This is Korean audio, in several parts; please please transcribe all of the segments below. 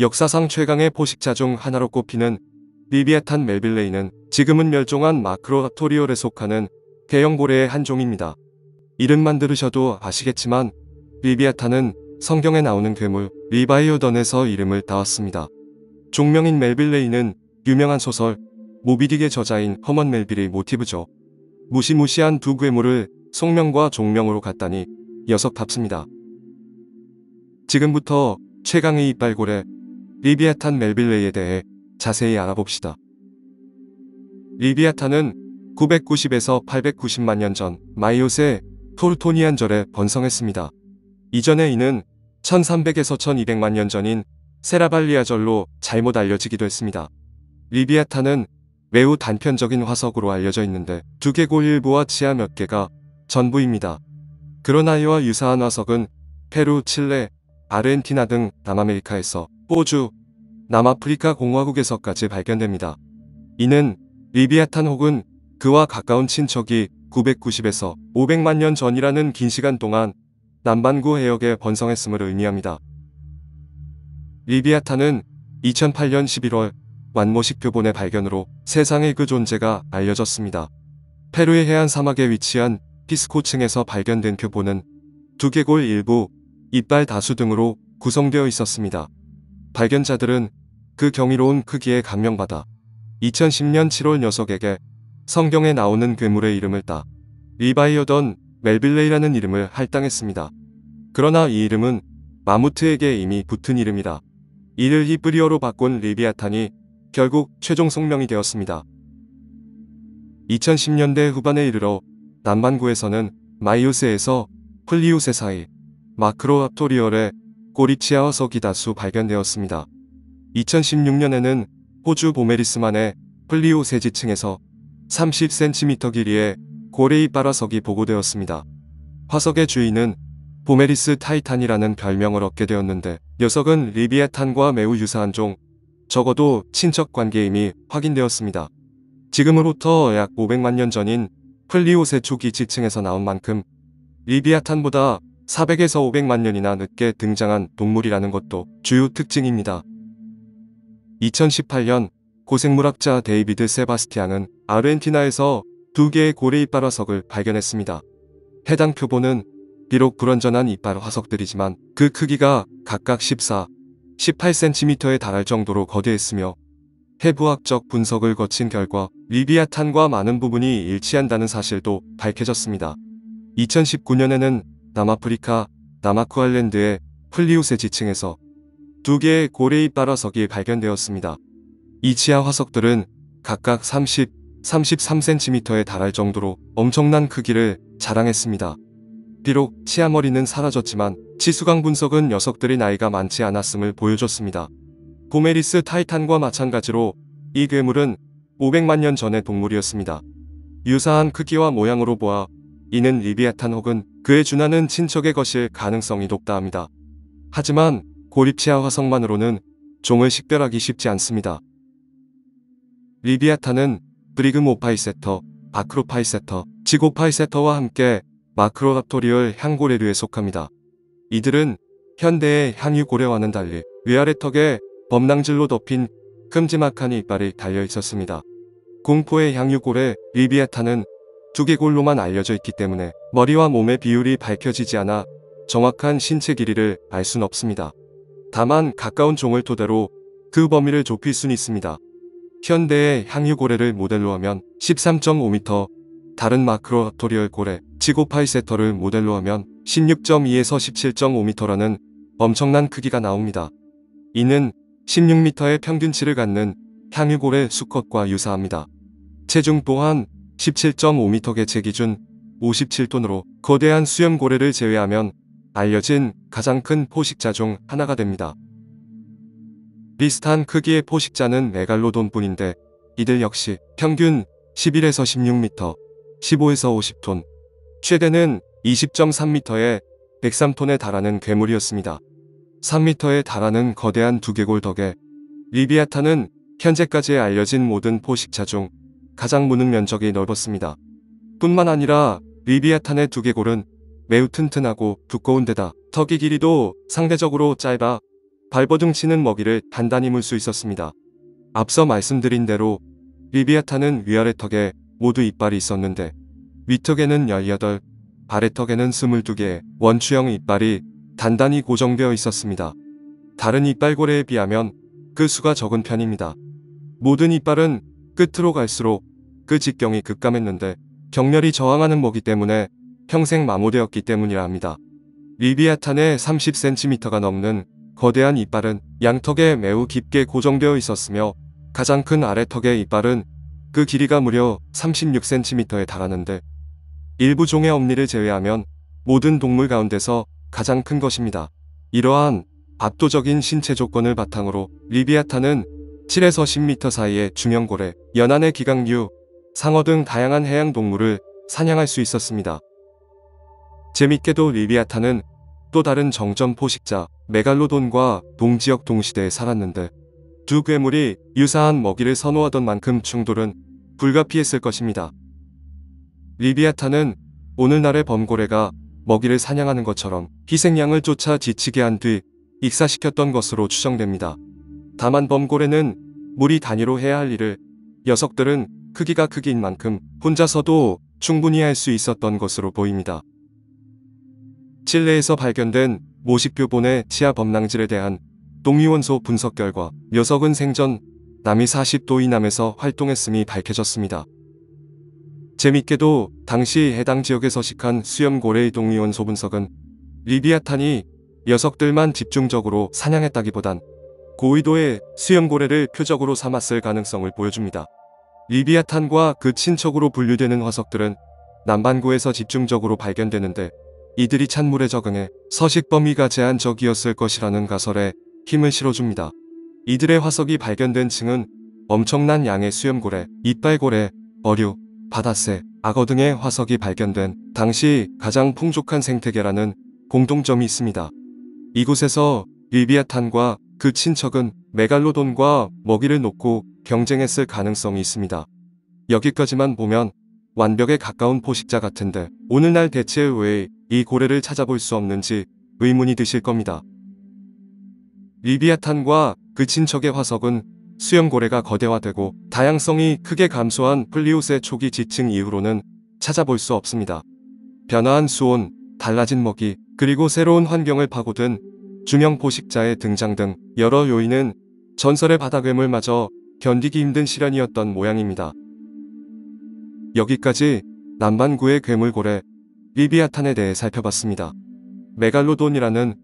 역사상 최강의 포식자 중 하나로 꼽히는 리비에탄 멜빌레이는 지금은 멸종한 마크로토리올에 속하는 대형 고래의 한 종입니다. 이름만 들으셔도 아시겠지만 리비아탄은 성경에 나오는 괴물 리바이오던에서 이름을 따왔습니다. 종명인 멜빌레이는 유명한 소설 모비딕의 저자인 허먼 멜빌의 모티브죠. 무시무시한 두 괴물을 속명과 종명으로 갔다니 녀석 답습니다. 지금부터 최강의 이빨고래 리비아탄 멜빌레이에 대해 자세히 알아봅시다. 리비아탄은 990에서 890만 년 전 마이오세 톨토니안 절에 번성했습니다. 이전에 이는 1300에서 1200만 년 전인 세라발리아 절로 잘못 알려지기도 했습니다. 리비아탄은 매우 단편적인 화석으로 알려져 있는데 두개골 일부와 치아 몇 개가 전부입니다. 그러나 이와 유사한 화석은 페루, 칠레, 아르헨티나 등 남아메리카에서 호주, 남아프리카 공화국에서까지 발견됩니다. 이는 리비아탄 혹은 그와 가까운 친척이 990에서 500만 년 전이라는 긴 시간 동안 남반구 해역에 번성했음을 의미합니다. 리비아탄은 2008년 11월 완모식 표본의 발견으로 세상의 그 존재가 알려졌습니다. 페루의 해안 사막에 위치한 피스코층에서 발견된 표본은 두개골 일부, 이빨 다수 등으로 구성되어 있었습니다. 발견자들은 그 경이로운 크기에 감명받아 2010년 7월 녀석에게 성경에 나오는 괴물의 이름을 따 리바이어던 멜빌레이라는 이름을 할당했습니다. 그러나 이 이름은 마무트에게 이미 붙은 이름이다. 이를 히브리어로 바꾼 리비아탄이 결국 최종 성명이 되었습니다. 2010년대 후반에 이르러 남반구에서는 마이오세에서 플리오세 사이 마크로 압토리얼의 꼬리치아 화석이 다수 발견되었습니다. 2016년에는 호주 보메리스만의 플리오세지층에서 30cm 길이의 고레이 빨화석이 보고되었습니다. 화석의 주인은 보메리스 타이탄이라는 별명을 얻게 되었는데 녀석은 리비아탄과 매우 유사한 종, 적어도 친척 관계임이 확인되었습니다. 지금으로부터 약 500만 년 전인 플리오세 초기 지층에서 나온 만큼 리비아탄보다 400에서 500만 년이나 늦게 등장한 동물이라는 것도 주요 특징입니다. 2018년 고생물학자 데이비드 세바스티앙은 아르헨티나에서 두 개의 고래 이빨 화석을 발견했습니다. 해당 표본은 비록 불완전한 이빨 화석들이지만 그 크기가 각각 14, 18cm에 달할 정도로 거대했으며 해부학적 분석을 거친 결과 리비아탄과 많은 부분이 일치한다는 사실도 밝혀졌습니다. 2019년에는 남아프리카 남아쿠알랜드의 플리우세 지층에서 두 개의 고래의 빨화석이 발견되었습니다. 이 지하 화석들은 각각 30, 33cm에 달할 정도로 엄청난 크기를 자랑했습니다. 비록 치아머리는 사라졌지만 치수강 분석은 녀석들이 나이가 많지 않았음을 보여줬습니다. 보메리스 타이탄과 마찬가지로 이 괴물은 500만 년 전의 동물이었습니다. 유사한 크기와 모양으로 보아 이는 리비아탄 혹은 그의 준하는 친척의 것일 가능성이 높다 합니다. 하지만 고립치아 화석만으로는 종을 식별하기 쉽지 않습니다. 리비아탄은 브리그모파이세터, 바크로파이세터, 지고파이세터와 함께 마크로랍토리얼 향고래류에 속합니다. 이들은 현대의 향유고래와는 달리 위아래 턱에 범랑질로 덮인 큼지막한 이빨이 달려 있었습니다. 공포의 향유고래 리비아탄은 두개골로만 알려져 있기 때문에 머리와 몸의 비율이 밝혀지지 않아 정확한 신체 길이를 알 순 없습니다. 다만 가까운 종을 토대로 그 범위를 좁힐 순 있습니다. 현대의 향유고래를 모델로 하면 13.5m, 다른 마크로토리얼 고래 지고파이세터를 모델로 하면 16.2에서 17.5m라는 엄청난 크기가 나옵니다. 이는 16m의 평균치를 갖는 향유고래 수컷과 유사합니다. 체중 또한 17.5m 개체 기준 57톤으로 거대한 수염 고래를 제외하면 알려진 가장 큰 포식자 중 하나가 됩니다. 비슷한 크기의 포식자는 메갈로돈뿐인데 이들 역시 평균 11에서 16m, 15에서 50톤, 최대는 20.3m에 103톤에 달하는 괴물이었습니다. 3m에 달하는 거대한 두개골 덕에 리비아탄은 현재까지 알려진 모든 포식자 중 가장 무는 면적이 넓었습니다. 뿐만 아니라 리비아탄의 두개골은 매우 튼튼하고 두꺼운 데다 턱의 길이도 상대적으로 짧아 발버둥치는 먹이를 단단히 물 수 있었습니다. 앞서 말씀드린 대로 리비아탄은 위아래 턱에 모두 이빨이 있었는데 위턱에는 18, 바래턱에는 22개의 원추형 이빨이 단단히 고정되어 있었습니다. 다른 이빨고래에 비하면 그 수가 적은 편입니다. 모든 이빨은 끝으로 갈수록 그 직경이 급감했는데 격렬히 저항하는 모기 때문에 평생 마모되었기 때문이라 합니다. 리비아탄의 30cm가 넘는 거대한 이빨은 양턱에 매우 깊게 고정되어 있었으며 가장 큰 아래턱의 이빨은 그 길이가 무려 36cm에 달하는데 일부 종의 엄니를 제외하면 모든 동물 가운데서 가장 큰 것입니다. 이러한 압도적인 신체 조건을 바탕으로 리비아탄은 7에서 10m 사이의 중형고래, 연안의 기강류 상어 등 다양한 해양 동물을 사냥할 수 있었습니다. 재밌게도 리비아타는 또 다른 정점 포식자 메갈로돈과 동지역 동시대에 살았는데 두 괴물이 유사한 먹이를 선호하던 만큼 충돌은 불가피했을 것입니다. 리비아타는 오늘날의 범고래가 먹이를 사냥하는 것처럼 희생양을 쫓아 지치게 한 뒤 익사시켰던 것으로 추정됩니다. 다만 범고래는 물이 단위로 해야 할 일을 녀석들은 크기가 크기인 만큼 혼자서도 충분히 할 수 있었던 것으로 보입니다. 칠레에서 발견된 모식표본의 치아 범랑질에 대한 동위원소 분석 결과 녀석은 생전 남이 40도 이남에서 활동했음이 밝혀졌습니다. 재밌게도 당시 해당 지역에 서식한 수염고래의 동위원소 분석은 리비아탄이 녀석들만 집중적으로 사냥했다기보단 고위도의 수염고래를 표적으로 삼았을 가능성을 보여줍니다. 리비아탄과 그 친척으로 분류되는 화석들은 남반구에서 집중적으로 발견되는데 이들이 찬물에 적응해 서식 범위가 제한적이었을 것이라는 가설에 힘을 실어줍니다. 이들의 화석이 발견된 층은 엄청난 양의 수염고래, 이빨고래, 어류, 바닷새 악어 등의 화석이 발견된 당시 가장 풍족한 생태계라는 공동점이 있습니다. 이곳에서 리비아탄과 그 친척은 메갈로돈과 먹이를 놓고 경쟁했을 가능성이 있습니다. 여기까지만 보면 완벽에 가까운 포식자 같은데 오늘날 대체 왜 이 고래를 찾아볼 수 없는지 의문이 드실 겁니다. 리비아탄과 그 친척의 화석은 수영고래가 거대화되고 다양성이 크게 감소한 플리우스의 초기 지층 이후로는 찾아볼 수 없습니다. 변화한 수온, 달라진 먹이, 그리고 새로운 환경을 파고든 중형 포식자의 등장 등 여러 요인은 전설의 바다 괴물마저 견디기 힘든 시련이었던 모양입니다. 여기까지 남반구의 괴물고래 리비아탄에 대해 살펴봤습니다. 메갈로돈이라는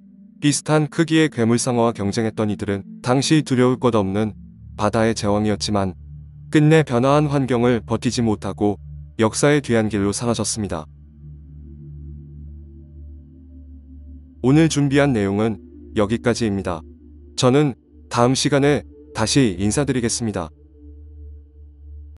비슷한 크기의 괴물상어와 경쟁했던 이들은 당시 두려울 것 없는 바다의 제왕이었지만 끝내 변화한 환경을 버티지 못하고 역사의 뒤안길로 사라졌습니다. 오늘 준비한 내용은 여기까지입니다. 저는 다음 시간에 다시 인사드리겠습니다.